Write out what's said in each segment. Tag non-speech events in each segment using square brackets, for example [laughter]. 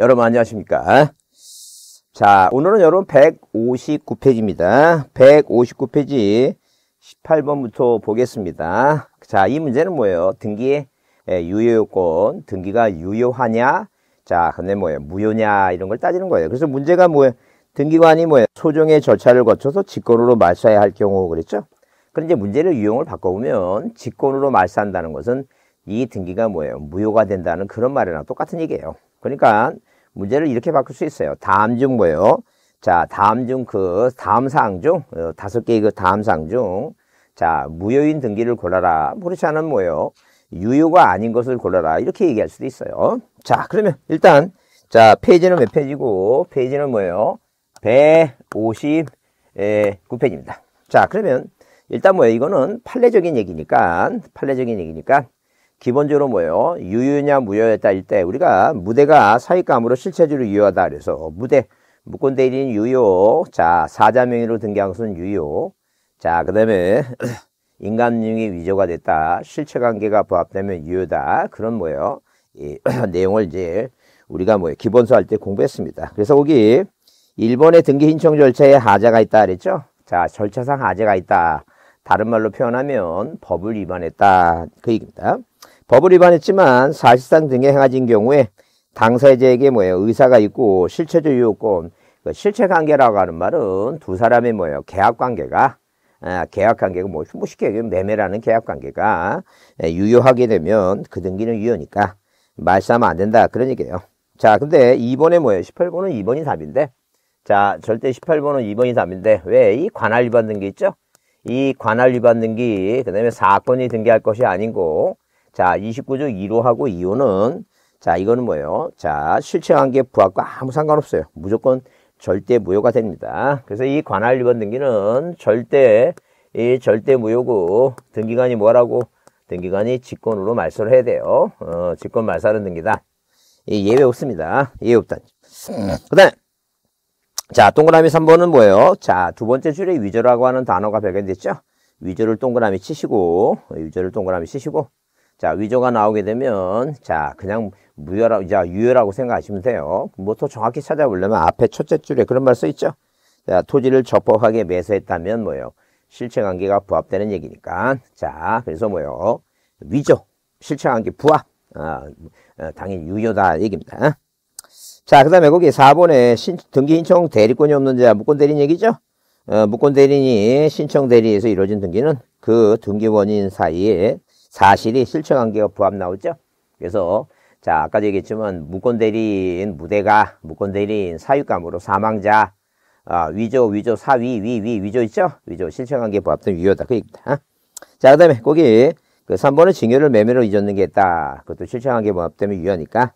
여러분 안녕하십니까 자 오늘은 여러분 159페이지입니다 159페이지 18번부터 보겠습니다 자이 문제는 뭐예요 등기의 예, 유효요건 등기가 유효하냐 자 근데 뭐예요 무효냐 이런 걸 따지는 거예요 그래서 문제가 뭐예요 등기관이 뭐예요 소정의 절차를 거쳐서 직권으로 말소해야 할 경우 그랬죠 그런데 문제를 유형을 바꿔보면 직권으로 말소한다는 것은 이 등기가 뭐예요 무효가 된다는 그런 말이랑 똑같은 얘기예요 그러니까 문제를 이렇게 바꿀 수 있어요. 다음 중 뭐예요? 자, 다음 중 그 다음 사항 중 어, 다섯 개의 그 다음 사항 중 자, 무효인 등기를 골라라. 그렇지 않으 뭐예요? 유효가 아닌 것을 골라라. 이렇게 얘기할 수도 있어요. 자, 그러면 일단 자, 페이지는 몇 페이지고 페이지는 뭐예요? 159페이지입니다. 자, 그러면 일단 뭐예요? 이거는 판례적인 얘기니까 판례적인 얘기니까 기본적으로 뭐예요? 유효냐 무효에 따질 때 우리가 무대가 사익감으로 실체주으로 유효하다 그래서 무대 무권 대리인 유효 자 사자 명의로 등기한 것은 유효 자그 다음에 인간명의 위조가 됐다 실체관계가 부합되면 유효다 그런 뭐예요? 이 [clears throat] 내용을 이제 우리가 뭐 기본서 할 때 공부했습니다 그래서 거기 일본의 등기 신청 절차에 하자가 있다 그랬죠? 자 절차상 하자가 있다 다른 말로 표현하면 법을 위반했다 그 얘기입니다 법을 위반했지만 사실상 등에 행하진 경우에 당사자에게 뭐예요? 의사가 있고 실체적 요건, 그 실체 관계라고 하는 말은 두 사람의 뭐예요? 계약 관계가 아, 계약 관계가 뭐, 뭐 쉽게 얘기하면 매매라는 계약 관계가 예, 유효하게 되면 그 등기는 유효니까 말싸면 안 된다. 그런 얘기예요. 자, 근데 2번에 뭐예요? 18번은 2번이 답인데. 자, 절대 18번은 2번이 답인데 왜 이 관할 위반 등기 있죠? 이 관할 위반 등기, 그 다음에 사건이 등기할 것이 아니고 자, 29조 2로 하고 2호는 자, 이거는 뭐예요? 자, 실체 관계 부합과 아무 상관없어요. 무조건 절대 무효가 됩니다. 그래서 이 관할 1번 등기는 절대 이 절대 무효고 등기관이 뭐라고 등기관이 직권으로 말소를 해야 돼요. 어, 직권 말살은 등기다. 이 예외 없습니다. 예외 없다. 그 다음 자 동그라미 3번은 뭐예요? 자 두 번째 줄에 위조라고 하는 단어가 발견됐죠? 위조를 동그라미 치시고 위조를 동그라미 치시고 자, 위조가 나오게 되면 자, 그냥 무효라, 자, 유효라고 생각하시면 돼요. 뭐또 정확히 찾아보려면 앞에 첫째 줄에 그런 말 써 있죠. 자, 토지를 적법하게 매수했다면 뭐요? 실체관계가 부합되는 얘기니까. 자, 그래서 뭐요? 위조, 실체관계 부합. 아, 어, 당연히 유효다 얘기입니다. 자, 그 다음에 거기 4번에 신, 등기 신청 대리권이 없는 자, 무권 대리인 얘기죠? 어, 무권 대리인이 신청 대리에서 이루어진 등기는 그 등기 원인 사이에 사실이 실체관계가 부합 나오죠. 그래서 자 아까도 얘기했지만 무권대리인 무대가 무권대리인 사유감으로 사망자 아, 위조 위조 사위 위 위 위조 있죠. 위조 실체관계 부합된 위조다 그 얘기입니다. 아? 자 그다음에 거기 그 3번은 증여를 매매로 잊었는게 있다. 그것도 실체관계 부합 때문에 위헌하니까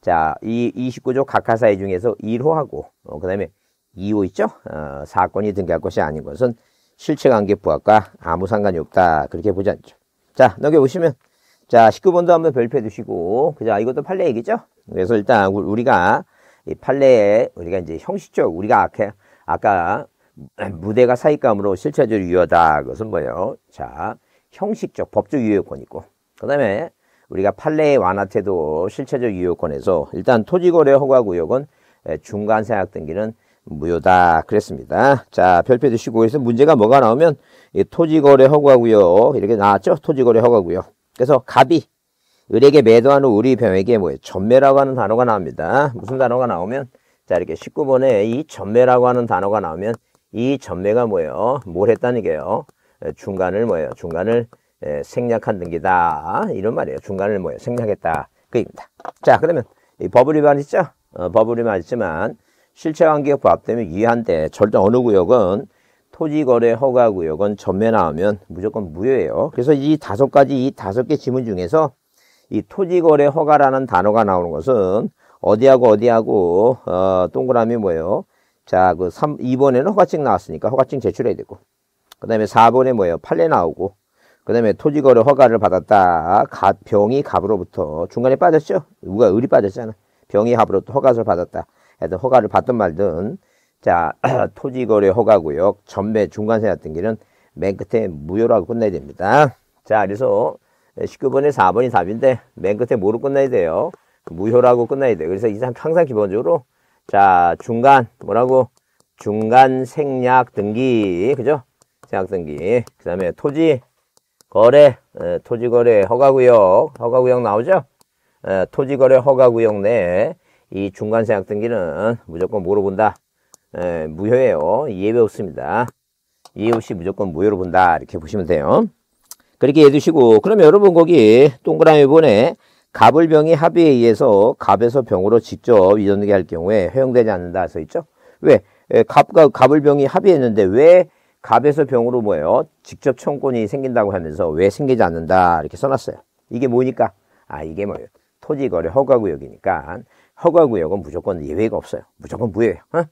자, 이 29조 각하사회 중에서 1호하고, 어, 그 다음에 2호 있죠? 어, 사건이 등기할 것이 아닌 것은 실체관계 부합과 아무 상관이 없다. 그렇게 보지 않죠. 자, 여기 보시면 자, 19번도 한번 별표해 두시고 그자 아, 이것도 판례 얘기죠. 그래서 일단 우리가 이 판례에 우리가 이제 형식적 우리가 아까 아까 무대가 사익감으로 실체적 유효다. 그것은 뭐예요? 자, 형식적 법적 유효권 있고. 그다음에 우리가 판례의 완화태도 실체적 유효권에서 일단 토지거래 허가 구역은 중간 생약 등기는 무효다 그랬습니다. 자, 별표 드시고 해서 문제가 뭐가 나오면 토지거래 허가구요 이렇게 나왔죠? 토지거래 허가고요. 그래서 갑이 을에게 매도하는 우리 병에게 뭐예요? 전매라고 하는 단어가 나옵니다. 무슨 단어가 나오면 자 이렇게 19번에 이 전매라고 하는 단어가 나오면 이 전매가 뭐예요? 뭘 했다는 게요? 중간을 뭐예요? 중간을 생략한 등기다 이런 말이에요. 중간을 뭐예요? 생략했다 그얘입니다자 그러면 이 버블 위반 있죠? 어, 버블 위반 있지만 실체관계역 부합되면 위한데 절대 어느 구역은 토지 거래 허가 구역은 전매 나오면 무조건 무효예요. 그래서 이 다섯 가지 이 다섯 개 지문 중에서 이 토지 거래 허가라는 단어가 나오는 것은 어디하고 어디하고 어, 동그라미 뭐예요? 자, 그 3, 2번에는 허가증 나왔으니까 허가증 제출해야 되고. 그다음에 4번에 뭐예요? 판례 나오고. 그다음에 토지 거래 허가를 받았다. 가, 병이 갑으로부터 중간에 빠졌죠? 누가 의리 빠졌잖아. 병이 갑으로부터 허가를 받았다. 하여튼 허가를 받든 말든 자, [clears throat] 토지거래 허가구역, 전매 중간세 같은 길은 맨 끝에 무효라고 끝내야 됩니다. 자, 그래서 19번에 4번이 답인데 맨 끝에 뭐로 끝나야 돼요? 그 무효라고 끝나야 돼요. 그래서 이상 항상 기본적으로 자, 중간 뭐라고? 중간 생략 등기. 그죠? 생략 등기. 그다음에 토지 거래 에, 어, 토지 거래 허가 구역, 허가 구역 나오죠? 에, 어, 토지 거래 허가 구역 내에 이 중간 생략 등기는 무조건 물어본다. 에, 무효예요. 예외 없습니다. 예외 없이 무조건 무효로 본다. 이렇게 보시면 돼요. 그렇게 해주시고 그러면 여러분 거기 동그라미 번에 갑을 병이 합의에 의해서 갑에서 병으로 직접 이전되게 할 경우에 허용되지 않는다 써 있죠. 왜? 갑과 갑을 병이 합의했는데 왜 갑에서 병으로 뭐예요? 직접 청권이 생긴다고 하면서 왜 생기지 않는다 이렇게 써놨어요. 이게 뭐니까? 아 이게 뭐예요? 토지거래 허가구역이니까 허가구역은 무조건 예외가 없어요. 무조건 무효예요 어?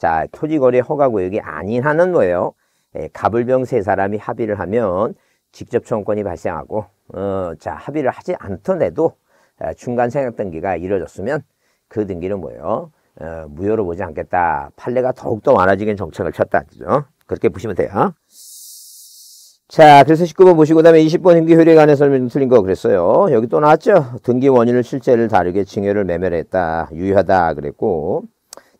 자, 토지거래 허가구역이 아닌 하는 뭐예요? 예, 가불병 세 사람이 합의를 하면 직접 청구권이 발생하고, 어, 자, 합의를 하지 않더라도 어, 중간 생각 등기가 이루어졌으면 그 등기는 뭐예요? 어, 무효로 보지 않겠다. 판례가 더욱더 많아지인 정책을 쳤다. 그죠? 그렇게 보시면 돼요. 자, 그래서 19번 보시고, 그 다음에 20번 등기 효력에 관해 설명 틀린 거 그랬어요. 여기 또 나왔죠? 등기 원인을 실제를 다르게 증여를 매매를 했다. 유효하다. 그랬고,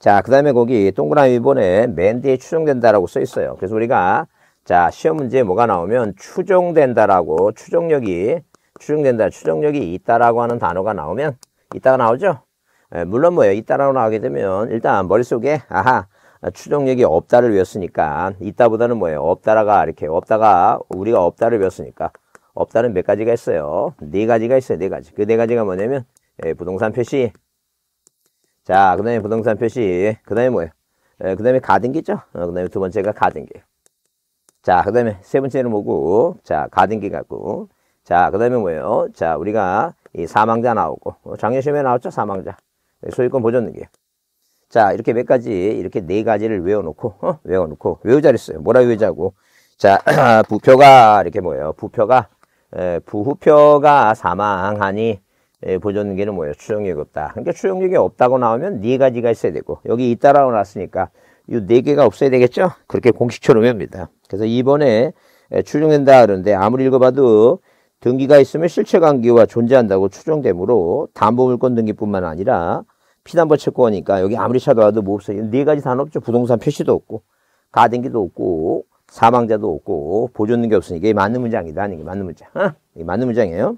자, 그 다음에 거기 동그라미 1번에 맨 뒤에 추정된다라고 써 있어요. 그래서 우리가 자, 시험 문제에 뭐가 나오면 추정된다라고 추정력이 추정된다, 추정력이 있다라고 하는 단어가 나오면 있다가 나오죠. 예, 물론 뭐예요. 있다라고 나오게 되면 일단 머릿속에 아하 추정력이 없다를 외웠으니까 있다보다는 뭐예요. 없다라가 이렇게 없다가 우리가 없다를 외웠으니까 없다는 몇 가지가 있어요. 네 가지가 있어요. 네 가지. 그 네 가지가 뭐냐면 예, 부동산 표시, 자, 그 다음에 부동산 표시. 그 다음에 뭐예요? 그 다음에 가등기죠? 어, 그 다음에 두 번째가 가등기 자, 그 다음에 세 번째는 뭐고? 자, 가등기 갖고. 자, 그 다음에 뭐예요? 자, 우리가 이 사망자 나오고. 어, 작년 시험에 나왔죠? 사망자. 네, 소유권 보존등기 자, 이렇게 몇 가지, 이렇게 네 가지를 외워놓고, 어? 외워놓고, 외우자 그랬어요. 뭐라 외우자고. 자, [clears throat] 부표가, 이렇게 뭐예요? 부표가, 에, 부후표가 사망하니, 예, 보존기는 뭐예요? 추정력이 없다. 그러니까 추정력이 없다고 나오면 네 가지가 있어야 되고 여기 있다라고 났으니까 이 네 개가 없어야 되겠죠? 그렇게 공식처럼 합니다. 그래서 이번에 예, 추정된다 그러는데 아무리 읽어봐도 등기가 있으면 실체 관계와 존재한다고 추정되므로 담보물권 등기뿐만 아니라 피담보 채권이니까 여기 아무리 찾아와도 뭐 없어요. 네 가지 단어 없죠. 부동산 표시도 없고 가등기도 없고 사망자도 없고 보존등기 없으니까 이게 맞는 문장이다. 이게 맞는 문장. 어? 이게 맞는 문장이에요.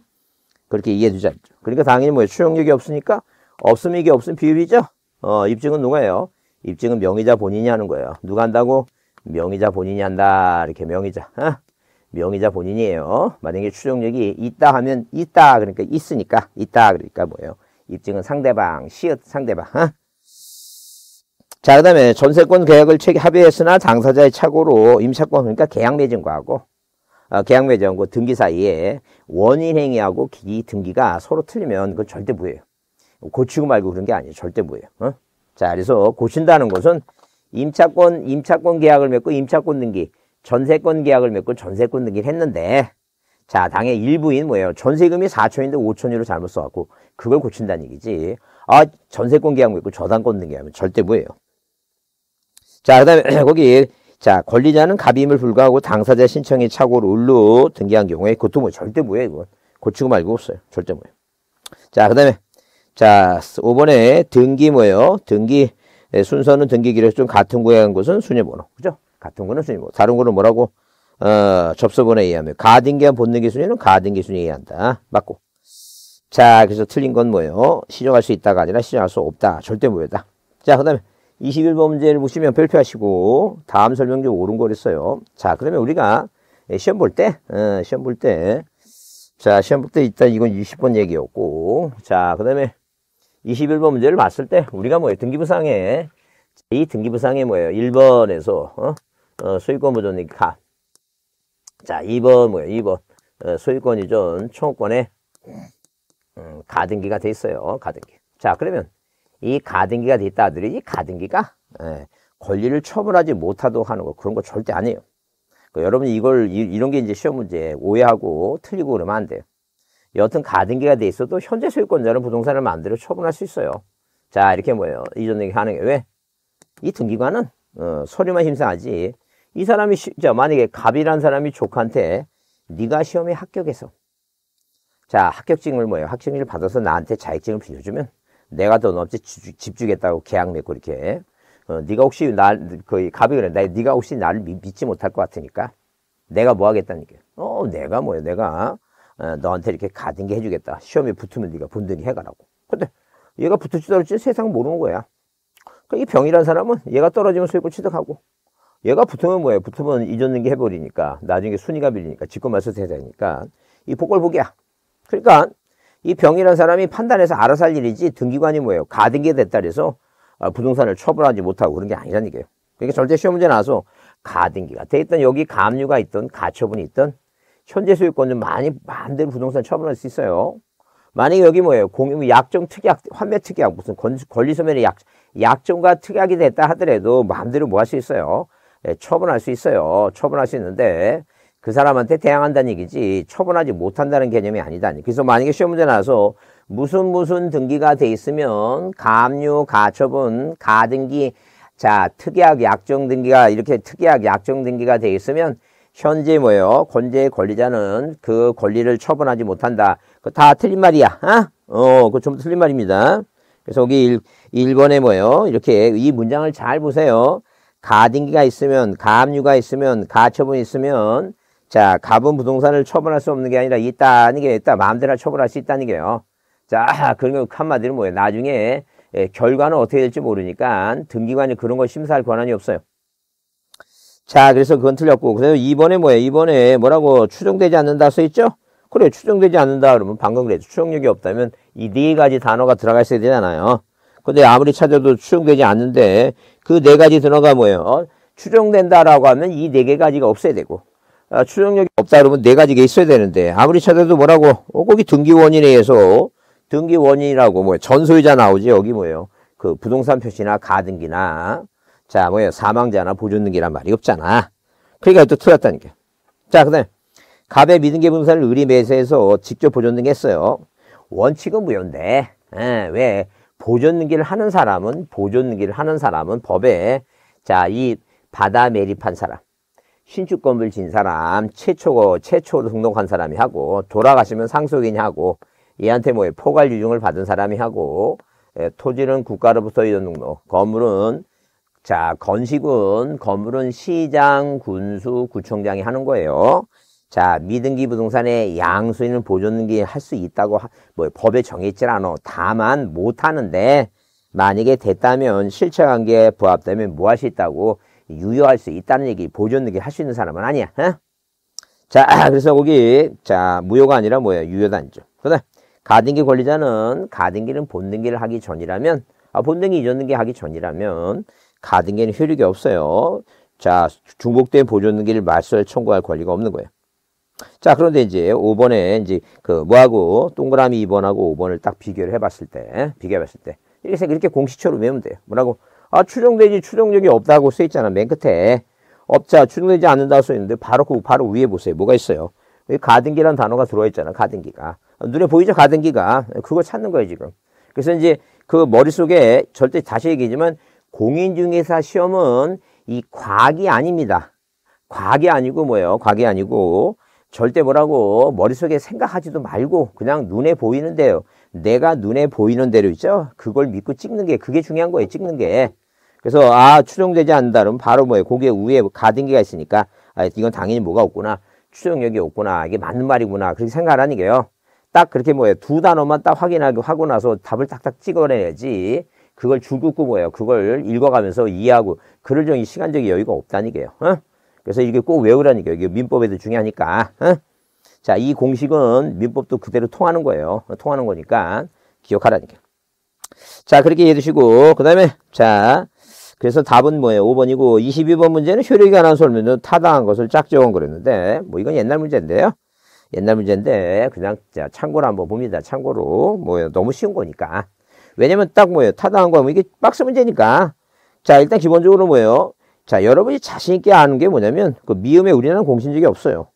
그렇게 이해해 두자. 그러니까 당연히 뭐예요? 추용력이 없으니까 없음 이게 없음 비유이죠? 어, 입증은 누가해요 입증은 명의자 본인이 하는 거예요. 누가 한다고? 명의자 본인이 한다. 이렇게 명의자. 어? 명의자 본인이에요. 만약에 추정력이 있다 하면 있다 그러니까 있으니까 있다 그러니까 뭐예요? 입증은 상대방, 시읒 상대방. 어? 자, 그다음에 전세권 계약을 체결 합의했으나 당사자의 착오로 임차권 그러니까 계약 매진과하고 어, 계약매장과 등기 사이에 원인행위하고 기기 등기가 서로 틀리면 그건 절대 무예요. 고치고 말고 그런 게 아니에요. 절대 무예요. 어? 자, 그래서 고친다는 것은 임차권, 임차권 계약을 맺고 임차권 등기, 전세권 계약을 맺고 전세권 등기를 했는데, 자, 당의 일부인 뭐예요? 전세금이 4천인데 5천으로 잘못 써갖고, 그걸 고친다는 얘기지. 아, 전세권 계약 맺고 저당권 등기하면 절대 무예요. 자, 그 다음에 [clears throat] 거기 자, 권리자는 갑임을 불구하고 당사자 신청이 착오를을루 등기한 경우에 그것도 뭐 절대 뭐요 이건. 고치고 말고 없어요. 절대 뭐예요. 자, 그 다음에 자, 5번에 등기 뭐예요? 등기 네, 순서는 등기 기록 좀 같은 거에 한 것은 순위번호. 그죠? 같은 거는 순위번호. 다른 거는 뭐라고? 어, 접수번호에 의하면 가등기한 본등기 순위는 가등기 순위에 의한다. 맞고. 자, 그래서 틀린 건 뭐예요? 시정할 수 있다가 아니라 시정할 수 없다. 절대 무효다. 자, 그 다음에 21번제를 보시면 별표하시고 다음 설명 좀 옳은 거랬어요. 자, 그러면 우리가 예, 시험 볼 때, 어, 시험 볼 때, 자, 시험 볼 때 일단 이건 20번 얘기였고, 자, 그 다음에 21번 문제를 봤을 때 우리가 뭐예요? 등기부상에, 이 등기부상에 뭐예요? 1번에서, 어, 어 소유권 보존이 가. 자, 2번 뭐예요? 2번. 어, 소유권 이전 총권에 음, 가등기가 돼 있어요. 가등기. 자, 그러면 이 가등기가 됐다 하더라도 이 가등기가 예, 권리를 처분하지 못하도록 하는 거 그런 거 절대 아니에요. 그러니까 여러분이 걸 이, 런게 이제 시험 문제 오해하고 틀리고 그러면 안 돼요. 여튼 가등기가 돼 있어도 현재 소유권자는 부동산을 마음대로 처분할 수 있어요. 자 이렇게 뭐예요? 이전 얘기 하는 게 왜? 이 등기관은 어, 서류만 심사하지 이 사람이 시, 자 만약에 갑이라는 사람이 조카한테 네가 시험에 합격해서 자 합격증을 뭐예요? 합격증을 받아서 나한테 자격증을 빌려주면 내가 돈 없이 집, 집 주겠다고 계약 맺고 이렇게 어, 네가 혹시 날 거의 가이 그래 네가 혹시 나를 믿, 지 못할 것 같으니까 내가 뭐 하겠다는 게어 내가 뭐야 내가 어, 너한테 이렇게 가진 게 해주겠다 시험에 붙으면 네가 본등이 해가라고 근데 얘가 붙을지도 않을지 세상 모르는 거야 그이병이란 그러니까 사람은 얘가 떨어지면 소유권 취득하고 얘가 붙으면 뭐야 붙으면 잊었는 게 해버리니까 나중에 순위가 밀리니까 직권 말소 세자니까 이 복골복이야 그러니까 이 병이라는 사람이 판단해서 알아서 할 일이지 등기관이 뭐예요? 가등기가 됐다 그래서 어, 부동산을 처분하지 못하고 그런 게아니라는얘기예요 그러니까 절대 시험 문제 나와서 가등기가 돼 있던 여기 가압류가 있던 가처분이 있던 현재 소유권은 많이 마음대로 부동산 처분할 수 있어요. 만약에 여기 뭐예요? 공유 약정 특약, 환매 특약, 무슨 권리 소멸의 약, 약정과 특약이 됐다 하더라도 마음대로 뭐 할 수 있어요? 예, 처분할 수 있어요. 처분할 수 있는데 그 사람한테 대항한다는 얘기지 처분하지 못한다는 개념이 아니다. 그래서 만약에 시험 문제 나와서 무슨 무슨 등기가 돼 있으면 감유, 가처분, 가등기, 자 특약 약정 등기가 이렇게 특약 약정 등기가 돼 있으면 현재 뭐예요? 권제의 권리자는 그 권리를 처분하지 못한다. 그 다 틀린 말이야. 어? 어, 그거 좀 틀린 말입니다. 그래서 여기 일 1번에 뭐예요? 이렇게 이 문장을 잘 보세요. 가등기가 있으면, 가압류가 있으면, 가처분이 있으면 자, 갑은 부동산을 처분할 수 없는 게 아니라 있다는 게 있다. 마음대로 처분할 수 있다는 게요. 자, [laughs] 그러니까 한마디로 뭐예요? 나중에 예, 결과는 어떻게 될지 모르니까 등기관이 그런 걸 심사할 권한이 없어요. 자, 그래서 그건 틀렸고. 그래서 이번에 뭐예요? 이번에 뭐라고 추정되지 않는다 써 있죠? 그래, 추정되지 않는다 그러면 방금 그랬죠. 추정력이 없다면 이 네 가지 단어가 들어가 있어야 되잖아요. 근데 아무리 찾아도 추정되지 않는데 그 네 가지 단어가 뭐예요? 어? 추정된다라고 하면 이 네 개 가지가 없어야 되고 아, 추정력이 없다 그러면 네 가지가 있어야 되는데 아무리 찾아도 뭐라고 어, 거기 등기 원인에 의해서 등기 원인이라고 뭐 전소유자 나오지 여기 뭐예요 그 부동산 표시나 가등기나 자 뭐예요 사망자나 보존등기란 말이 없잖아 그러니까 또틀렸다는게자 그다음 갑의 미등기 분산을 의리 매수해서 직접 보존등기했어요 원칙은 무효인데 에, 예, 왜 보존등기를 하는 사람은 보존등기를 하는 사람은 법에 자이 바다 매립한 사람 신축건물 진 사람 최초고 최초로 등록한 사람이 하고 돌아가시면 상속인이 하고 얘한테 뭐 포괄 유증을 받은 사람이 하고 예, 토지는 국가로부터 이전 등록 건물은 자 건식은 건물은 시장 군수 구청장이 하는 거예요. 자 미등기 부동산의 양수인을 보존등기 할 수 있다고 하, 뭐 법에 정했지 않어 다만 못하는데 만약에 됐다면 실체관계에 부합되면 뭐 할 수 있다고 유효할 수 있다는 얘기, 보존 얘기 할 수 있는 사람은 아니야. 어? 자, [clears throat] 그래서 거기 자 무효가 아니라 뭐예요? 유효단죠. 그다음 가등기 권리자는 가등기는 본등기를 하기 전이라면 아 본등기 이전등기 하기 전이라면 가등기는 효력이 없어요. 자 중복된 보존등기를 말소에 청구할 권리가 없는 거예요. 자 그런데 이제 5번에 이제 그 뭐하고 동그라미 2번하고 5번을 딱 비교를 해봤을 때 비교해봤을 때 이렇게 이렇게 공식처럼 외우면 돼요. 뭐라고 아, 추정되지, 추정력이 없다고 써 있잖아. 맨 끝에. 업자, 추정되지 않는다고 써 있는데, 바로, 그, 바로 위에 보세요. 뭐가 있어요? 가등기라는 단어가 들어와 있잖아. 가등기가. 눈에 보이죠? 가등기가. 그걸 찾는 거예요, 지금. 그래서 이제 그 머릿속에 절대 다시 얘기지만, 하 공인중개사 시험은 이 과학이 아닙니다. 과학이 아니고 뭐예요? 과학이 아니고, 절대 뭐라고 머릿속에 생각하지도 말고 그냥 눈에 보이는 대로 내가 눈에 보이는 대로 있죠 그걸 믿고 찍는 게 그게 중요한 거예요 찍는 게 그래서 아 추정되지 않는다 그면 바로 뭐예요? 고개 위에 가등기가 있으니까 아 이건 당연히 뭐가 없구나. 추정력이 없구나. 이게 맞는 말이구나. 그렇게 생각하라는 게요. 딱 그렇게 뭐예요? 두 단어만 딱 확인하고 하고 나서 답을 딱딱 찍어내야지. 그걸 줄긋고 뭐예요? 그걸 읽어가면서 이해하고 그럴 정도의 시간적인 여유가 없다니까요. 어? 그래서 이게 꼭외우라는까요 이게 민법에도 중요하니까. 어? 자, 이 공식은 민법도 그대로 통하는 거예요. 어, 통하는 거니까 기억하라니까. 자, 그렇게 이해해 두시고, 그 다음에, 자, 그래서 답은 뭐예요? 5번이고 22번 문제는 효력에 관한 설명도 타당한 것을 짝지원 그랬는데 뭐 이건 옛날 문제인데요. 옛날 문제인데 그냥 자 참고로 한번 봅니다. 참고로 뭐예요? 너무 쉬운 거니까. 왜냐면 딱 뭐예요? 타당한 거 하면 이게 박스 문제니까. 자 일단 기본적으로 뭐예요? 자 여러분이 자신 있게 아는 게 뭐냐면 그 미음에 우리는 공신적이 없어요.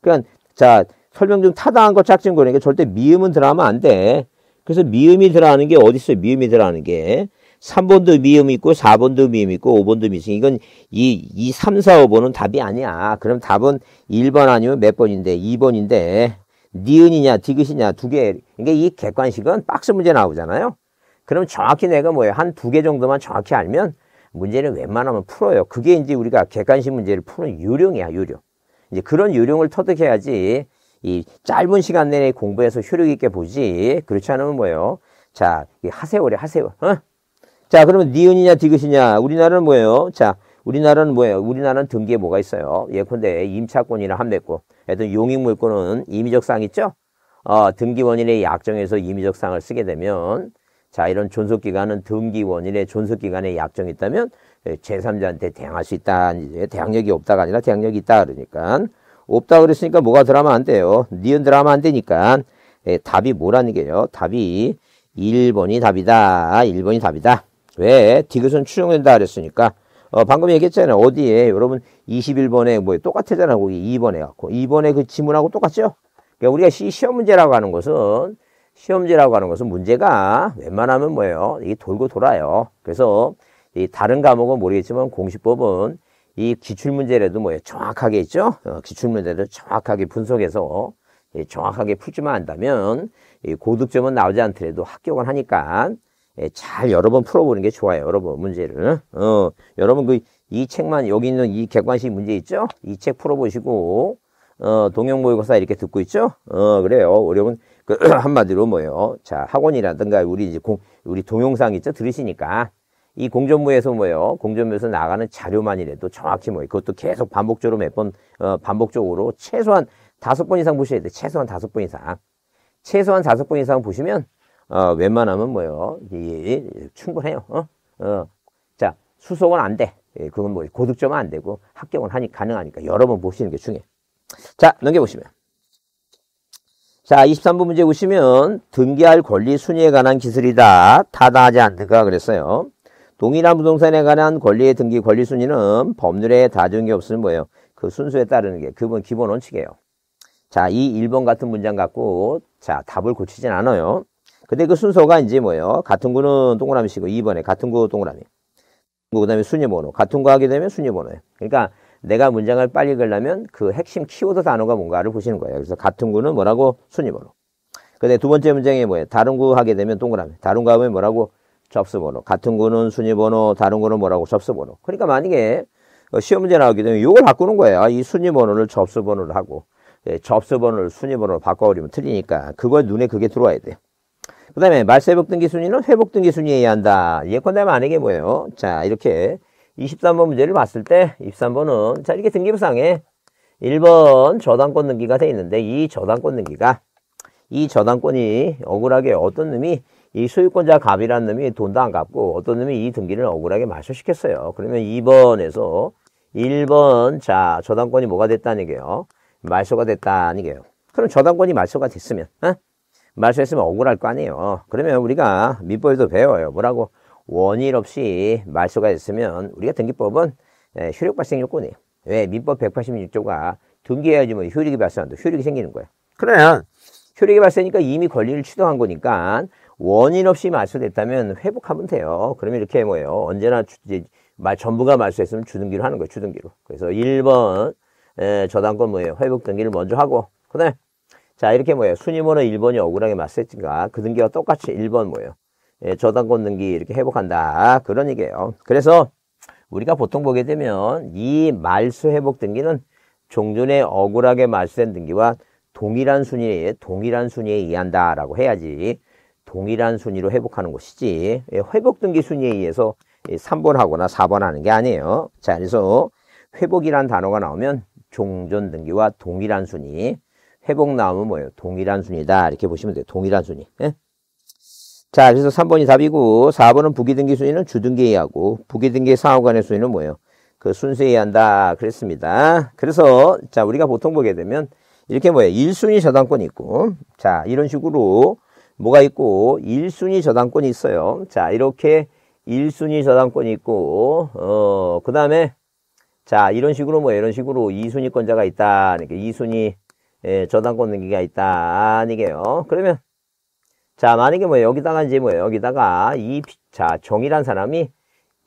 그러니까 자 설명 중 타당한 거 짝지원 그러니까 절대 미음은 들어가면 안 돼. 그래서 미음이 들어가는 게 어디 있어요? 미음이 들어가는 게. 3번도 미음 있고 4번도 미음 있고 5번도 미음 이건 이, 이 3, 4, 5번은 답이 아니야. 그럼 답은 1번 아니면 몇 번인데 2번인데 니은이냐 디귿이냐 두 개. 이게 그러니까 이 객관식은 박스 문제 나오잖아요. 그럼 정확히 내가 뭐예요? 한 두 개 정도만 정확히 알면 문제는 웬만하면 풀어요. 그게 이제 우리가 객관식 문제를 푸는 요령이야, 요령. 이제 그런 요령을 터득해야지 이 짧은 시간 내에 공부해서 효력 있게 보지. 그렇지 않으면 뭐예요? 자, 하세요래 하세요. 어? 자, 그러면 니은이냐 디귿이냐? 우리나라는 뭐예요? 자, 우리나라는 뭐예요? 우리나라는 등기에 뭐가 있어요? 예컨대 임차권이나 함대권, 하여튼 용익물권은 임의적 상 있죠? 어, 등기원인의 약정에서 임의적 상을 쓰게 되면 자, 이런 존속기간은 등기원인의 존속기간에 약정이 있다면 예, 제3자한테 대항할 수 있다. 대항력이 없다가 아니라 대항력이 있다. 그러니까 없다 그랬으니까 뭐가 드라마 안 돼요. 니은 드라마 안 되니까 예, 답이 뭐라는 게요? 답이 1번이 답이다. 1번이 답이다. 왜 디귿은 추정된다 그랬으니까 어, 방금 얘기했잖아요. 어디에 여러분 21번에 뭐똑같애잖아 거기 2번에 갖고 2번에 그 지문하고 똑같죠. 그러니까 우리가 시, 시험 문제라고 하는 것은 시험 문제라고 하는 것은 문제가 웬만하면 뭐예요? 이게 돌고 돌아요. 그래서 이 다른 과목은 모르겠지만 공식법은이 기출 문제라도 뭐예요? 정확하게 있죠. 어, 기출 문제도 정확하게 분석해서 예, 정확하게 풀지만 한다면 이 고득점은 나오지 않더라도 합격은 하니까 예, 잘 여러 번 풀어보는 게 좋아요. 여러 분 문제를. 어, 여러분 그 이 책만 여기 있는 이 객관식 문제 있죠? 이 책 풀어보시고 어, 동영 모의고사 이렇게 듣고 있죠? 어, 그래요. 여러분 그 [clears throat] 한마디로 뭐예요? 자, 학원이라든가 우리 이제 공 우리 동영상 있죠? 들으시니까 이 공전부에서 뭐예요? 공전부에서 나가는 자료만이라도 정확히 뭐예요? 그것도 계속 반복적으로 몇 번, 어, 반복적으로 최소한 다섯 번 이상 보셔야 돼. 최소한 다섯 번 이상. 최소한 다섯 번 이상 보시면 어, 웬만하면 뭐요 충분해요. 어? 어. 자 수속은 안 돼. 예, 그건 뭐 고득점은 안 되고 합격은 하니 가능하니까 여러 번 보시는 게 중요해. 자 넘겨보시면 자 23번 문제 보시면 등기할 권리 순위에 관한 기술이다 타당하지 않는가 그랬어요. 동일한 부동산에 관한 권리의 등기 권리 순위는 법률에 다준 게 없으면 뭐예요? 그 순수에 따르는 게 그분 기본 원칙이에요. 자, 이 1번 같은 문장 갖고 자, 답을 고치진 않아요. 근데 그 순서가 이제 뭐예요? 같은 구는 동그라미시고 2번에 같은 구 동그라미. 그 다음에 순위번호. 같은 거 하게 되면 순위번호예요. 그러니까 내가 문장을 빨리 읽려면그 핵심 키워드 단어가 뭔가를 보시는 거예요. 그래서 같은 구는 뭐라고? 순위번호. 근데 두 번째 문장이 뭐예요? 다른 구 하게 되면 동그라미. 다른 거 하면 뭐라고? 접수번호. 같은 구는 순위번호, 다른 거는 뭐라고? 접수번호. 그러니까 만약에 어, 시험 문제 나오게 되면 이걸 바꾸는 거예요. 아, 이 순위번호를 접수번호로 하고 예, 접수번호를 순위번호로 바꿔버리면 틀리니까 그걸 눈에 그게 들어와야 돼요. 그 다음에 말세 회복등기 순위는 회복등기 순위에의 한다. 예컨대 만약에 뭐예요? 자, 이렇게 23번 문제를 봤을 때 23번은 자, 이렇게 등기부상에 1번 저당권 등기가 돼 있는데 이 저당권 등기가 이 저당권이 억울하게 어떤 놈이 이 소유권자 갑이라는 놈이 돈도 안 갚고 어떤 놈이 이 등기를 억울하게 말소시켰어요. 그러면 2번에서 1번 자 저당권이 뭐가 됐다는 얘기예요. 말소가 됐다는 얘기예요. 그럼 저당권이 말소가 됐으면 어? 말소했으면 억울할 거 아니에요. 그러면 우리가 민법에도 배워요. 뭐라고? 원일 없이 말소가 됐으면 우리가 등기법은 예, 효력 발생 요건이에요. 왜? 민법 186조가 등기해야지 뭐 효력이 발생한다. 효력이 생기는 거예요. 그래야 효력이 발생하니까 이미 권리를 취득한 거니까 원인 없이 말소됐다면 회복하면 돼요. 그러면 이렇게 뭐예요. 언제나 주, 이제 말, 전부가 말소했으면 주등기로 하는 거예요. 주등기로. 그래서 1번 에, 예, 저당권 뭐예요. 회복 등기를 먼저 하고 그다음에 자, 이렇게 뭐예요? 순위번호 1번이 억울하게 맞섰지가 그 등기와 똑같이 1번 뭐예요? 예, 저당권 등기 이렇게 회복한다. 그런 얘기예요. 그래서 우리가 보통 보게 되면 이 말수 회복 등기는 종전에 억울하게 말수된 등기와 동일한 순위에 동일한 순위에 의한다라고 해야지 동일한 순위로 회복하는 것이지 예, 회복 등기 순위에 의해서 3번 예, 하거나 4번 하는 게 아니에요. 자, 그래서 회복이란 단어가 나오면 종전 등기와 동일한 순위, 회복 나오면 뭐예요? 동일한 순이다. 이렇게 보시면 돼요. 동일한 순위. 예? 자, 그래서 3번이 답이고 4번은 부기등기 순위는 주등기에 하고 부기등기 상호간의 순위는 뭐예요? 그 순수에 한다. 그랬습니다. 그래서 자, 우리가 보통 보게 되면 이렇게 뭐예요? 1순위 저당권이 있고 자, 이런 식으로 뭐가 있고 1순위 저당권이 있어요. 자, 이렇게 1순위 저당권이 있고 어, 그다음에 자, 이런 식으로 뭐 이런 식으로 2순위권자가 있다. 이렇게 2순위 예, 저당권 등기가 있다 아니게요 그러면 자 만약에 뭐 여기다가 이제 뭐 여기다가 이자 정이란 사람이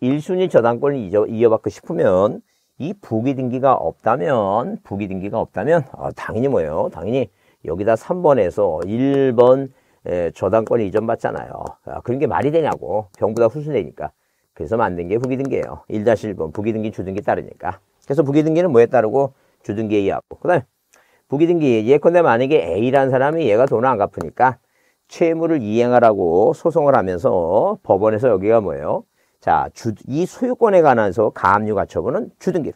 1순위 저당권을 이어, 이어받고 싶으면 이 부기 등기가 없다면 부기 등기가 없다면 아, 당연히 뭐예요 당연히 여기다 3번에서 1번 예, 저당권을 이전받잖아요 아, 그런 게 말이 되냐고 병보다 후순되니까 그래서 만든 게 부기등기예요 1-1번 부기등기 주등기 따르니까 그래서 부기등기는 뭐에 따르고 주등기에 의하고 그 다음에 부기등기 예컨대 만약에 A라는 사람이 얘가 돈을 안 갚으니까 채무를 이행하라고 소송을 하면서 법원에서 여기가 뭐예요? 자, 주, 이 소유권에 관해서 가압류 가처분은 주등기로.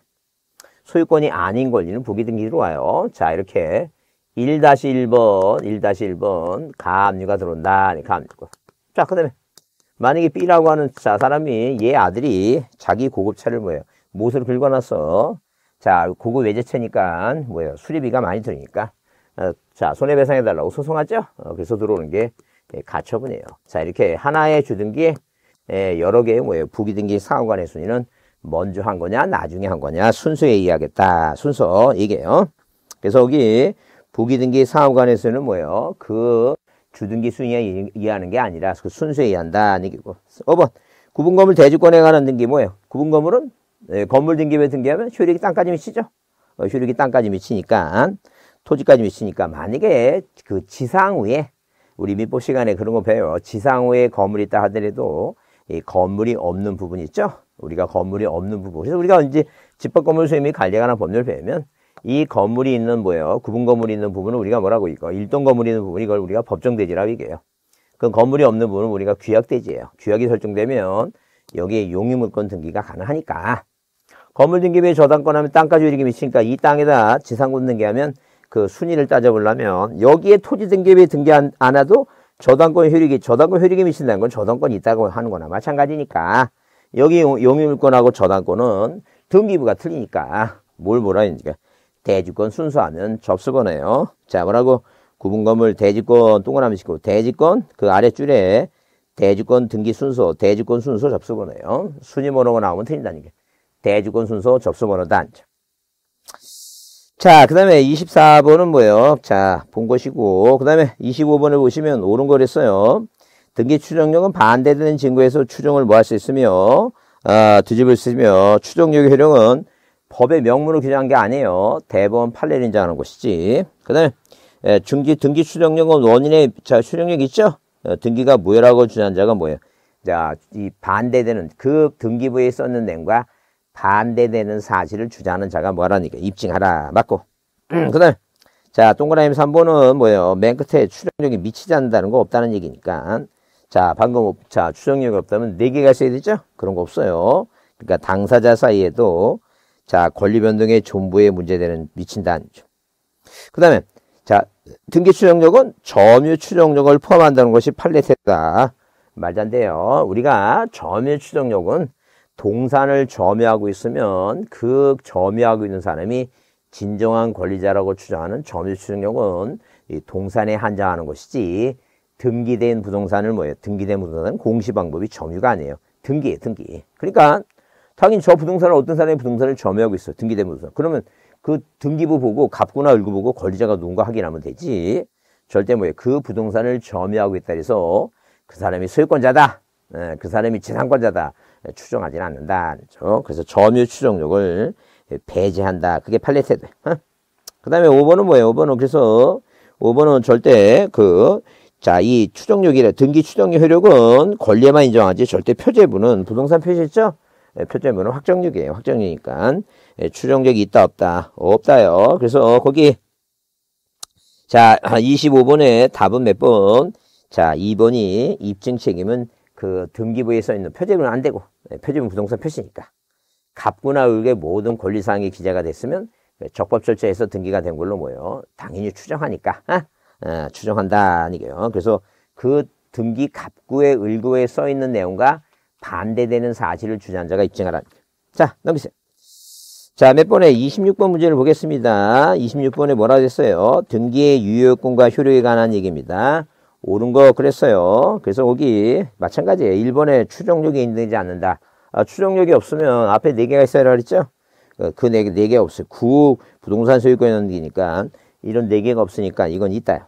소유권이 아닌 권리는 부기등기로 와요. 자, 이렇게 1-1번, 1-1번 가압류가 들어온다. 가압류가. 자, 그 다음에 만약에 B라고 하는 자 사람이 얘 아들이 자기 고급차를 뭐예요? 못을 긁어놨어. 자, 고급 외제차니까 뭐예요? 수리비가 많이 들으니까 어, 자, 손해배상해 달라고 소송하죠. 어, 그래서 들어오는 게 예, 가처분이에요. 자, 이렇게 하나의 주등기에 예, 여러 개의 뭐예요? 부기등기 상호간의 순위는 먼저 한 거냐, 나중에 한 거냐 순서에 의하겠다 순서 이게요. 그래서 여기 부기등기 상호간의 순위는 뭐예요? 그 주등기 순위에 의하는게 아니라 그 순서에 의한다는얘고 5번. 구분건물 대주권에 관한 등기 뭐예요? 구분건물은 예, 건물 등기부에 등기하면 효력이 땅까지 미치죠. 어, 효력이 땅까지 미치니까 토지까지 미치니까 만약에 그 지상 위에 우리 민법 시간에 그런 거 배워요. 지상 위에 건물이 있다 하더라도 이 건물이 없는 부분 있죠. 우리가 건물이 없는 부분. 그래서 우리가 이제 집합건물 수임및 관리관한 에 법률 을 배우면 이 건물이 있는 뭐예요? 구분 건물이 있는 부분은 우리가 뭐라고 이거 일동 건물이 있는 부분 이걸 우리가 법정 대지라고 얘기해요. 그 건물이 없는 부분은 우리가 규약 대지예요. 규약이 설정되면 여기에 용유물건 등기가 가능하니까 건물 등기부에 저당권 하면 땅까지 이렇게 미치니까 이 땅에다 지상권 등기하면 그 순위를 따져보려면 여기에 토지 등기부에 등기 안, 안도 저당권 효력이 저당권 효력이 미친다는 건 저당권이 있다고 하는 거나 마찬가지니까 여기 용유물권하고 저당권은 등기부가 틀리니까 뭘 뭐라 했니까 대지권 순수하면 접수거네요. 자 그러고 구분건물 대지권 동그라미 싣고 대지권 그아래줄에 대지권 등기 순서 대지권 순서 접수거네요. 순위 번호가 나오면 틀린다니까. 대주권 순서 접수 번호 단점. 자, 그 다음에 24번은 뭐예요? 자, 본 것이고, 그 다음에 25번을 보시면 옳은 거랬어요. 등기 추정력은 반대되는 증거에서 추정을 뭐 할 수 있으며, 아, 뒤집을 수 있으며, 추정력의 효력은 법의 명문을 규정한 게 아니에요. 대법원 판례를 인정하는 것이지. 그 다음에, 예, 중기, 등기 추정력은 원인의 자, 추정력 있죠? 어, 등기가 무효라고 주장한 자가 뭐예요? 자, 이 반대되는 그 등기부에 썼는 낸과 반대되는 사실을 주장하는 자가 뭐라니까 입증하라 맞고 음, 그다음 자 동그라미 3번은 뭐예요 맨 끝에 추정력이 미치지 않는다는 거 없다는 얘기니까 자 방금 자 추정력이 없다면 네 개가 있어야 되죠 그런 거 없어요 그러니까 당사자 사이에도 자 권리 변동의 존부에 문제되는 미친다는 그 다음에 자 등기 추정력은 점유 추정력을 포함한다는 것이 팔레트다 말도 안 돼요 우리가 점유 추정력은 동산을 점유하고 있으면 그 점유하고 있는 사람이 진정한 권리자라고 주장하는 점유추정력은 이 동산에 한정하는 것이지 등기된 부동산을 뭐예요? 등기된 부동산은 공시 방법이 점유가 아니에요. 등기예요, 등기. 그러니까 당연히 저 부동산을 어떤 사람이 부동산을 점유하고 있어. 요 등기된 부동산. 그러면 그 등기부 보고 갚구나 을구 보고 권리자가 누군가 확인하면 되지. 절대 뭐예요? 그 부동산을 점유하고 있다 해서 그 사람이 소유권자다. 예, 그 사람이 재산권자다. 예, 추정하진 않는다. 그렇죠? 그래서 점유 추정력을 예, 배제한다. 그게 팔레트드그 어? 다음에 5번은 뭐예요? 5번은 그래서 5번은 절대 그, 자, 이 추정력이래. 등기 추정력 효력은 권리에만 인정하지 절대 표제부는 부동산 표시죠? 예, 표제부는 확정력이에요. 확정이니까. 력 추정력이 있다, 없다? 없다요. 그래서 거기, 자, 25번에 답은 몇 번? 자, 2번이 입증 책임은 그 등기부에 써 있는 표제은안 되고 예, 표제는 부동산 표시니까 갑구나 을의 모든 권리사항이 기재가 됐으면 적법 절차에서 등기가 된 걸로 모여 당연히 추정하니까 아, 추정한다 아 니까요 그래서 그 등기 갑구의 을구에 써 있는 내용과 반대되는 사실을 주장 자가 입증하라. 자 넘기세요. 자, 몇 번에 26번 문제를 보겠습니다. 26번에 뭐라 그랬어요 등기의 유효권과 효력에 관한 얘기입니다. 오른 거 그랬어요. 그래서 거기 마찬가지예요. 일본에 추정력이 있는지 않는다. 아, 추정력이 없으면 앞에 네개가 있어야 그랬죠? 어, 그네 개 네개가 없어요. 구 부동산 소유권 연기니까 이런 네개가 없으니까 이건 있다.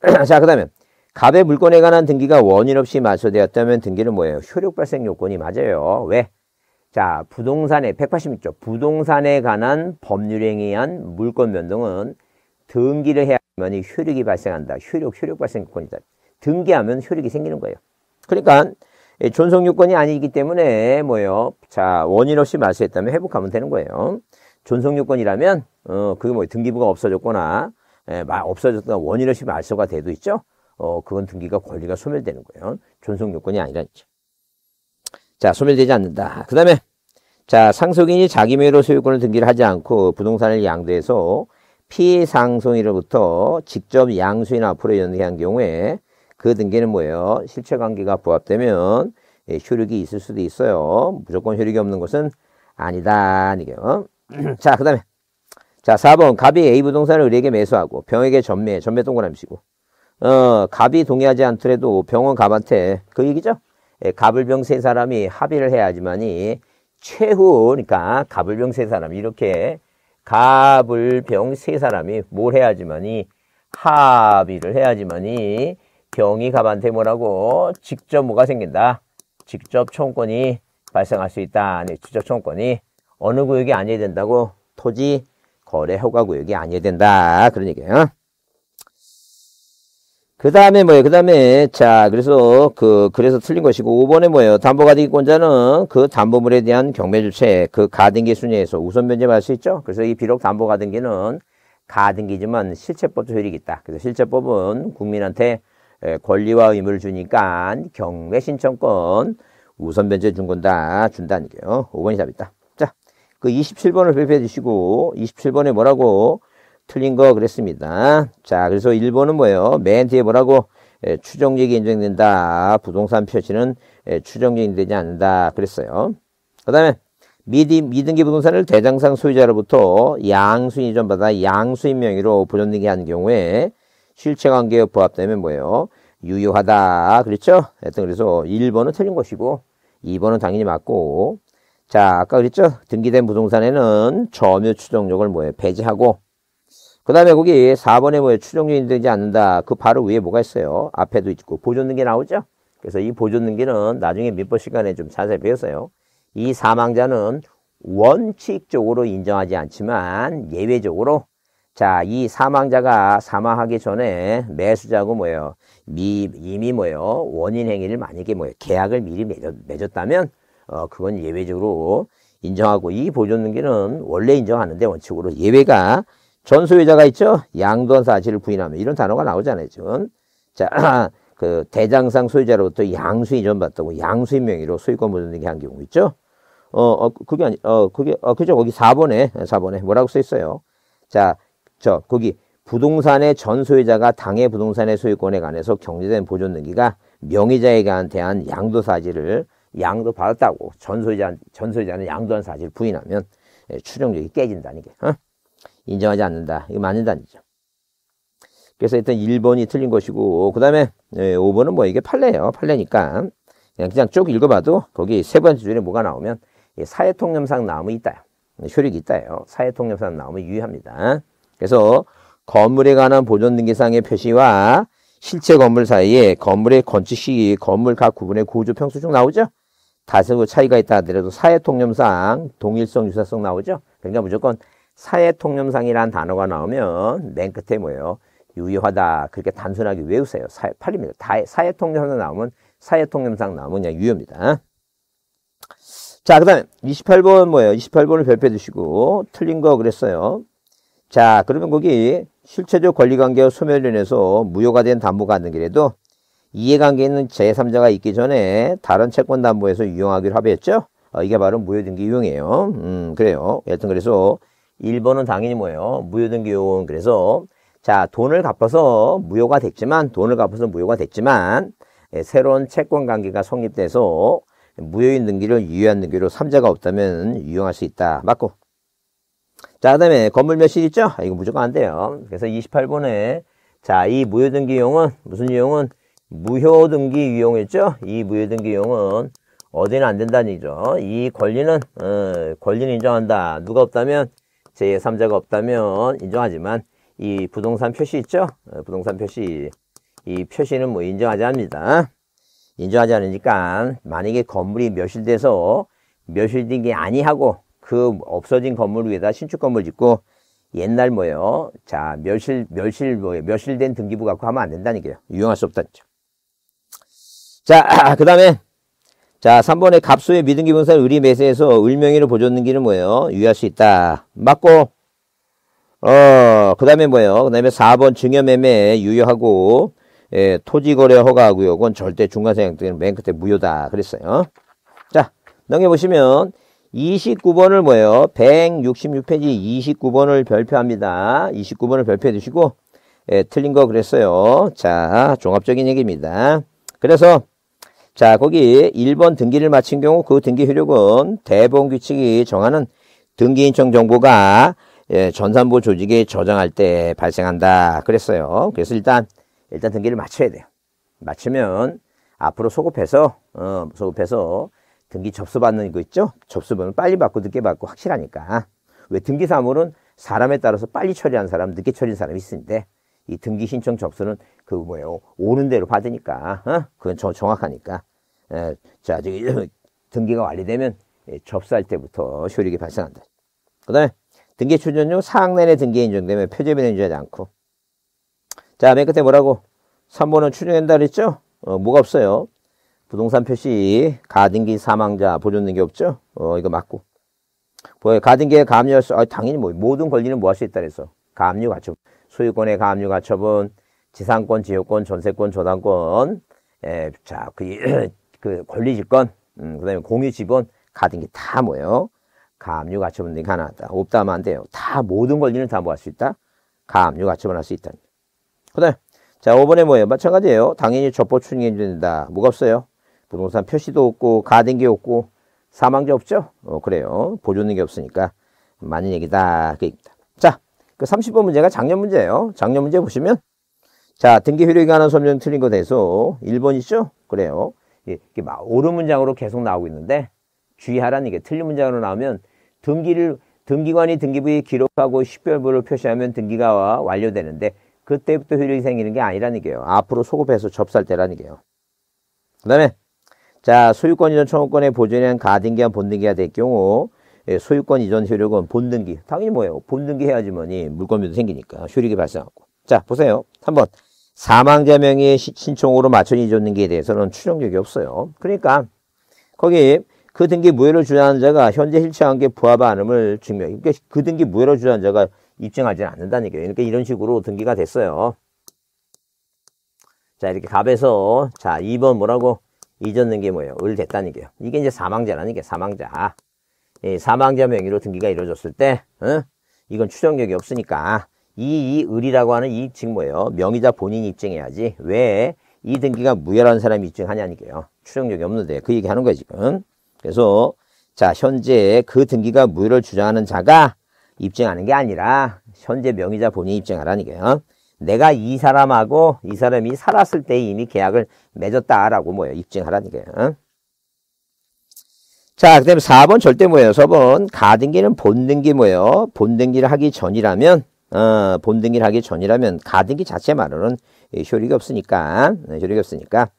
[clears throat] 자, 그 다음에 갑의 물건에 관한 등기가 원인 없이 마소되었다면 등기는 뭐예요? 효력 발생 요건이 맞아요. 왜? 자, 부동산에 186조 부동산에 관한 법률행위한 물권 변동은 등기를 해야만 이 효력이 발생한다. 효력, 효력 발생권이다. 등기하면 효력이 생기는 거예요. 그러니까 존속 요건이 아니기 때문에 뭐요? 자 원인 없이 말소했다면 회복하면 되는 거예요. 존속 요건이라면 어 그게 뭐 등기부가 없어졌거나 에, 예, 없어졌거나 원인 없이 말소가 돼도 있죠. 어 그건 등기가 권리가 소멸되는 거예요. 존속 요건이 아니라니죠. 자 소멸되지 않는다. 그다음에 자 상속인이 자기 명의로 소유권을 등기를 하지 않고 부동산을 양도해서 피상송일로부터 직접 양수인 앞으로 연계한 경우에 그 등기는 뭐예요? 실체 관계가 부합되면 예, 효력이 있을 수도 있어요. 무조건 효력이 없는 것은 아니다. 이게요. [clears throat] 자, 그 다음에. 자, 4번. 갑이 A 부동산을 을에게 매수하고 병에게 전매, 전매 동그라미 치고. 어, 갑이 동의하지 않더라도 병원 갑한테 그 얘기죠. 예, 갑을병 세 사람이 합의를 해야지만이 최후, 그러니까 갑을병 세 사람이 이렇게 갑을 병 세 사람이 뭘 해야지만이 합의를 해야지만이 병이 갑한테 뭐라고 직접 뭐가 생긴다. 직접 총권이 발생할 수 있다. 아니 직접 총권이 어느 구역이 아니어야 된다고 토지 거래 허가 구역이 아니어야 된다. 그런 얘기예요. 그 다음에 뭐예요? 그 다음에 자 그래서 그 그래서 틀린 것이고 5번에 뭐예요? 담보가등기권자는 그 담보물에 대한 경매주체 그 가등기 순위에서 우선 면제할수 있죠. 그래서 이 비록 담보가등기는 가등기지만 실체법도 효력이 있다. 그래서 실체법은 국민한테 권리와 의무를 주니까 경매 신청권 우선 면제준 건다 준다는 게요. 5번이 답이다. 자 그 27번을 발표해 주시고 27번에 뭐라고 틀린 거 그랬습니다. 자, 그래서 1번은 뭐예요? 맨 뒤에 뭐라고? 에, 예, 추정력이 인정된다. 부동산 표시는 에, 예, 추정력이 되지 않는다. 그랬어요. 그 다음에 미디, 미등기 부동산을 대장상 소유자로부터 양수인 이전받아 양수인 명의로 보존등기 는 경우에 실체관계에 부합되면 뭐예요? 유효하다. 그렇죠? 하여튼 그래서 1번은 틀린 것이고 2번은 당연히 맞고 자 아까 그랬죠? 등기된 부동산에는 점유 추정력을 뭐예요? 배제하고 그 다음에 거기 4번에 뭐예 추정조인이 되지 않는다. 그 바로 위에 뭐가 있어요? 앞에도 있고 보존등기 나오죠? 그래서 이 보존등기는 나중에 민법 시간에 좀 자세히 배웠어요. 이 사망자는 원칙적으로 인정하지 않지만 예외적으로 자, 이 사망자가 사망하기 전에 매수자고 뭐예요? 미, 이미 뭐예요? 원인 행위를 만약에 뭐예요? 계약을 미리 맺었, 다면 어, 그건 예외적으로 인정하고 이 보존등기는 원래 인정하는데 원칙으로 예외가 전소유자가 있죠. 양도한 사실을 부인하면 이런 단어가 나오잖아요. 지금. 자, [clears throat] 그 대장상 소유자로부터 양수 이전 받다고 양수인 명의로 소유권 보존 등기한 경우 있죠. 어, 어 그게 아니, 어, 그게, 어, 그죠. 거기 4번에, 4번에 뭐라고 써 있어요. 자, 저, 거기 부동산의 전소유자가 당해 부동산의 소유권에 관해서 경제된 보존 등기가 명의자에게 한 대한 양도 사실을 양도 받았다고 전소유자 전소유자는 양도한 사실을 부인하면 예, 추정력이 깨진다는 게. 어? 인정하지 않는다. 이거 맞는 단지죠. 그래서 일단 1번이 틀린 것이고, 그 다음에 5번은 예, 뭐 이게 판례예요. 판례니까. 그냥, 그냥 쭉 읽어봐도 거기 세 번째 줄에 뭐가 나오면 예, 사회통념상 나무이 있다. 예, 효력이 있다요. 사회통념상 나무이 유효합니다. 그래서 건물에 관한 보존등기상의 표시와 실제 건물 사이에 건물의 건축 시기, 건물 각 구분의 구조 평수 중 나오죠. 다소 세 차이가 있다 하더라도 사회통념상 동일성, 유사성 나오죠. 그러니까 무조건 사회 통념상이라는 단어가 나오면 맨 끝에 뭐예요? 유효하다. 그렇게 단순하게 외우세요. 사회, 팔입니다. 사회 통념상 나오면, 사회 통념상 나오면 그냥 유효입니다. 자, 그 다음에 28번 뭐예요? 28번을 별표해 주시고, 틀린 거 그랬어요. 자, 그러면 거기 실체적 권리관계와 소멸련에서 무효가 된 담보가 있는 길에도 이해관계 있는 제3자가 있기 전에 다른 채권 담보에서 유용하기로 합의했죠? 어, 이게 바로 무효등기 유용이에요. 음, 그래요. 여튼 그래서 1번은 당연히 뭐예요? 무효등기 요건. 그래서 자 돈을 갚아서 무효가 됐지만 돈을 갚아서 무효가 됐지만 예, 새로운 채권 관계가 성립돼서 무효인 등기를 유효한 등기로 삼자가 없다면 유용할 수 있다. 맞고. 자, 그 다음에 건물 몇실 있죠? 아, 이거 무조건 안 돼요. 그래서 28번에 자, 이 무효등기 용은 무슨 유용은 무효등기 유용했죠? 이 무효등기 용은 어디는 안 된다는 얘기죠. 이 권리는 어, 권리는 인정한다. 누가 없다면 제3자가 없다면 인정하지만 이 부동산 표시 있죠? 어, 부동산 표시 이 표시는 뭐 인정하지 않습니다. 인정하지 않으니까 만약에 건물이 멸실돼서 멸실된 게 아니하고 그 없어진 건물 위에다 신축 건물 짓고 옛날 뭐예요? 자, 멸실, 멸실, 뭐예요? 멸실된 등기부 갖고 하면 안 된다는 얘기예요. 유용할 수 없다는 거죠. 자, [clears throat] 그 다음에 자, 3번에 갑수의 믿음기 분산 의리 매세에서 을명의로 보존는 길은 뭐예요? 유의할 수 있다. 맞고, 어, 그 다음에 뭐예요? 그 다음에 4번 증여매매 유효하고, 예, 토지거래 허가하고요. 그건 절대 중간생각 등에는맨 끝에 무효다. 그랬어요. 자, 넘겨보시면, 29번을 뭐예요? 166페이지 29번을 별표합니다. 29번을 별표해 주시고, 예, 틀린 거 그랬어요. 자, 종합적인 얘기입니다. 그래서, 자, 거기 1번 등기를 마친 경우 그 등기 효력은 대본 규칙이 정하는 등기인청 정보가 예, 전산부 조직에 저장할 때 발생한다 그랬어요. 그래서 일단 일단 등기를 맞춰야 돼요. 맞추면 앞으로 소급해서 어, 소급해서 등기 접수받는 거 있죠? 접수번호 빨리 받고 늦게 받고 확실하니까. 왜 등기 사물은 사람에 따라서 빨리 처리한 사람, 늦게 처리한 사람이 있니데 이 등기 신청 접수는 그 뭐예요 오는 대로 받으니까 어? 그건 저 정확하니까 에, 예, 자 저기 [clears throat] 등기가 완료되면 예, 접수할 때부터 효력이 발생한다 그 다음에 등기 추전료 사학 내내 등기 인정되면 표제변는 인정하지 않고 자 맨 끝에 뭐라고 3번은 추정한다 그랬죠 어, 뭐가 없어요 부동산 표시 가등기 사망자 보존등기 없죠 어 이거 맞고 보 가등기에 가압류할 수 아, 당연히 뭐 모든 권리는 뭐 할 수 있다 그랬어 가압류 갖춰 소유권의 가압류 가처분, 지상권, 지역권, 전세권, 저당권, 에, 예, 자, 그, [clears throat] 그 권리집권, 음, 그 다음에 공유지분, 가든 게다 뭐예요? 가압류 가처분 등이 가능하다. 없다 하면 안 돼요. 다 모든 권리는 다 뭐 할 수 있다? 가압류 가처분 할 수 있다. 그 다음, 자, 5번에 뭐예요? 마찬가지예요. 당연히 접보 추징해 준다. 뭐가 없어요? 부동산 표시도 없고, 가든 게 없고, 사망자 없죠? 어, 그래요. 보존된게 없으니까. 많은 얘기다. 그얘기다 그 30번 문제가 작년 문제예요. 작년 문제 보시면 자, 등기 효력에 관한 설명 틀린 거 돼서 1번이죠? 그래요. 예, 이게 막 옳은 문장으로 계속 나오고 있는데 주의하라는 게 틀린 문장으로 나오면 등기를 등기관이 등기부에 기록하고 식별부를 표시하면 등기가 완료되는데 그때부터 효력이 생기는 게 아니라는 게요. 앞으로 소급해서 접수할 때라는 게요. 그 다음에 자 소유권 이전 청구권의 보존이대 가등기와 본등기가 될 경우 예, 소유권 이전 효력은 본등기. 당연히 뭐예요? 본등기 해야지만이 물건비도 생기니까 효력이 발생하고. 자, 보세요. 한번 사망자 명의 신청으로 마천 이전 등기에 대해서는 추정력이 없어요. 그러니까 거기 그 등기 무효를 주장하는 자가 현재 실체한 게 부합하 않음을 증명. 그러니까 그 등기 무효를 주장하는 자가 입증하지 않는다는 얘기예요. 그러니 이런 식으로 등기가 됐어요. 자, 이렇게 갑에서 자, 2번 뭐라고 이전 등기 뭐예요? 을 됐다는 얘기예요. 이게 이제 사망자라는 게 사망자. 사망자 명의로 등기가 이루어졌을 때 어? 이건 추정력이 없으니까 이의을이라고 하는 이 직무예요. 명의자 본인이 입증해야지. 왜 이 등기가 무효라는 사람이 입증하냐니까요. 추정력이 없는데 그 얘기하는 거예요 지금. 그래서 자 현재 그 등기가 무효를 주장하는 자가 입증하는 게 아니라 현재 명의자 본인이 입증하라니까요. 내가 이 사람하고 이 사람이 살았을 때 이미 계약을 맺었다라고 뭐예요. 입증하라니까요. 자, 그 다음에 4번 절대 모여서 4번 가등기는 본등기 모예요. 본등기를 하기 전이라면 어, 본등기를 하기 전이라면 가등기 자체 말로는 효력이 없으니까 네, 효력이 없으니까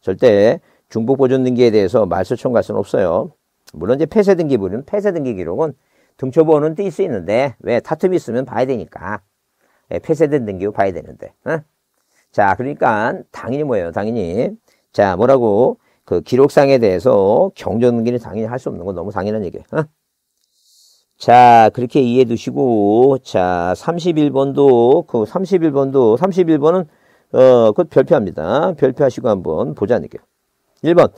절대 중복 보존 등기에 대해서 말소청 갈 수는 없어요. 물론 이제 폐쇄 등기 부는 폐쇄 등기 기록은 등초보는 뜰수 있는데 왜 타툼이 있으면 봐야 되니까 예, 폐쇄된 등기로 봐야 되는데. 어? 자, 그러니까 당연히 뭐예요? 당연히 자 뭐라고 그 기록상에 대해서 경전기는 당연히 할 수 없는 건 너무 당연한 얘기예요. 어? 자, 그렇게 이해해 두시고, 자, 31번도, 그 31번도, 31번은, 어, 그 별표합니다. 별표하시고 한번 보자, 느껴요. 1번.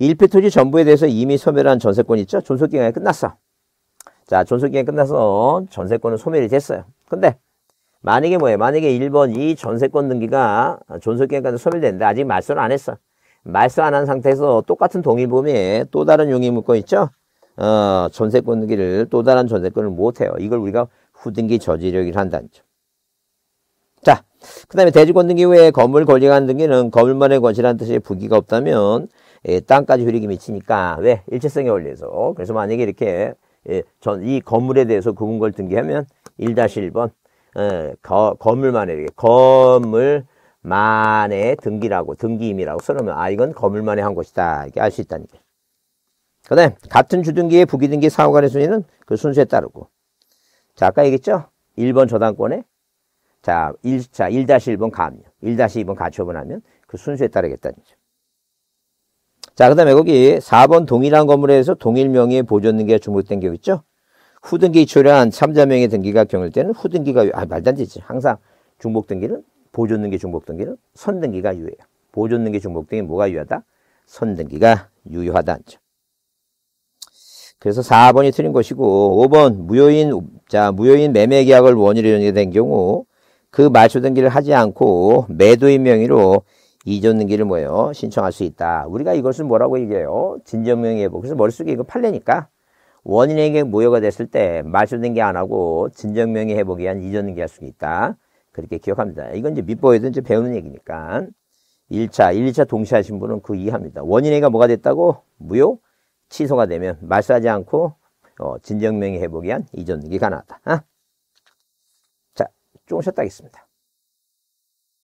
1표 토지 전부에 대해서 이미 소멸한 전세권 있죠? 존속기간이 끝났어. 자, 존속기간이 끝나서 전세권은 소멸이 됐어요. 근데, 만약에 뭐예요? 만약에 1번 이 전세권 등기가 아, 존속기간까지 소멸됐는데 아직 말소를 안 했어. 말소 안 한 상태에서 똑같은 동일범위에 또 다른 용의 묶어 있죠. 어, 전세권 등기를 또 다른 전세권을 못해요. 이걸 우리가 후등기 저지력이라 한다는 점. 자, 그 다음에 대지권 등기 후에 건물 권리간 등기는 건물만의 것이라 뜻의 부기가 없다면 예, 땅까지 효력이 미치니까 왜? 일체성에 올려서 그래서 만약에 이렇게 예, 전, 이 건물에 대해서 구분걸 등기하면 1-1번 예, 어, 거, 건물만의 건물 만의 등기라고 등기임이라고 써놓으면 아 이건 거물만의 한 것이다 이렇게 알 수 있다니까. 그 다음 같은 주등기의 부기등기 상호 간의 순위는 그 순수에 따르고 자 아까 얘기했죠? 1번 저당권에 자, 1, 자, 1-1번 가압류, 1-2번 가처분하면 그 순수에 따르겠다는 거죠. 자, 그 다음에 거기 4번 동일한 건물에서 동일 명의의 보존등기가 중복된 경우 있죠? 후등기 초래한 참자명의 등기가 경일 때는 후등기가, 아, 말도 안지 항상 중복등기는 보존등기, 중복등기는 선등기가 유효해요. 보존등기, 중복등기 뭐가 유효하다? 선등기가 유효하다는 점. 그래서 4번이 틀린 것이고 5번 무효인 자 무효인 매매 계약을 원인으로 연된 경우 그 말소 등기를 하지 않고 매도인 명의로 이전 등기를 뭐예요? 신청할 수 있다. 우리가 이것을 뭐라고 얘기해요? 진전명의회복. 뭐, 그래서 머릿속에 이거 팔려니까 원인에게 무효가 됐을 때 말소 등기 안 하고 진전명의회복에 의한 이전 등기할 수 있다. 그렇게 기억합니다. 이건 이제 밑보에서 이제 배우는 얘기니까. 1차, 1, 2차 동시에 하신 분은 그 이해합니다. 원인행가 뭐가 됐다고? 무효? 취소가 되면 말싸지 않고 어, 진정명의 회복이 한 이전능이 가능하다. 아? 자, 조금 쉬었다 하겠습니다.